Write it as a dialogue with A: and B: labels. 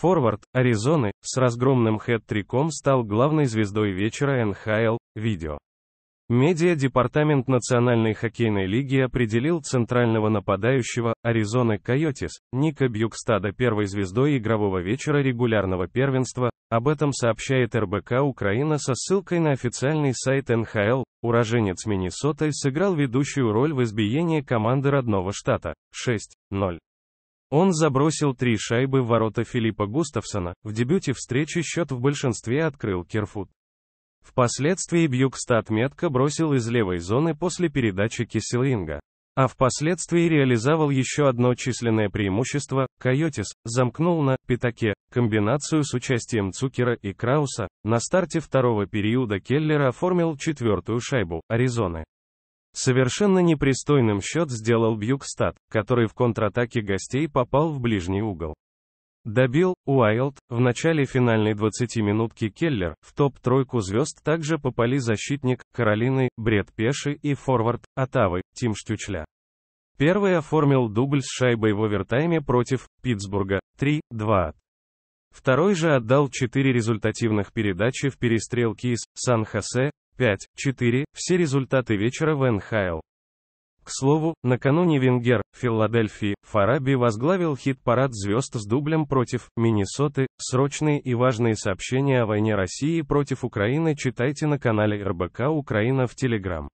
A: Форвард Аризоны с разгромным хэт-триком стал главной звездой вечера НХЛ. Видео. Медиа-департамент Национальной хоккейной лиги определил центрального нападающего Аризоны Койотис Ника Бьюкстада первой звездой игрового вечера регулярного первенства. Об этом сообщает РБК Украина со ссылкой на официальный сайт НХЛ. Уроженец Миннесоты сыграл ведущую роль в избиении команды родного штата 6-0. Он забросил три шайбы в ворота Филиппа Густавсона, в дебюте встречи счет в большинстве открыл Керфут. Впоследствии Бьюкстат метко бросил из левой зоны после передачи Киселинга. А впоследствии реализовал еще одно численное преимущество, Койотис, замкнул на «пятаке» комбинацию с участием Цукера и Крауса, на старте второго периода Келлера оформил четвертую шайбу, Аризоны. Совершенно непристойным счет сделал Бьюкстад, который в контратаке гостей попал в ближний угол. Добил Уайлд, в начале финальной 20-минутки Келлер, в топ-тройку звезд также попали защитник Каролины, Бред Пеши и форвард Отавы, Тим Штючля. Первый оформил дубль с шайбой в овертайме против Питтсбурга 3-2. Второй же отдал 4 результативных передачи в перестрелке из Сан-Хосе, 5-4, все результаты вечера в НХЛ. К слову, накануне Венгер, Филадельфии, Фараби возглавил хит-парад звезд с дублем против Миннесоты. Срочные и важные сообщения о войне России против Украины читайте на канале РБК Украина в Телеграм.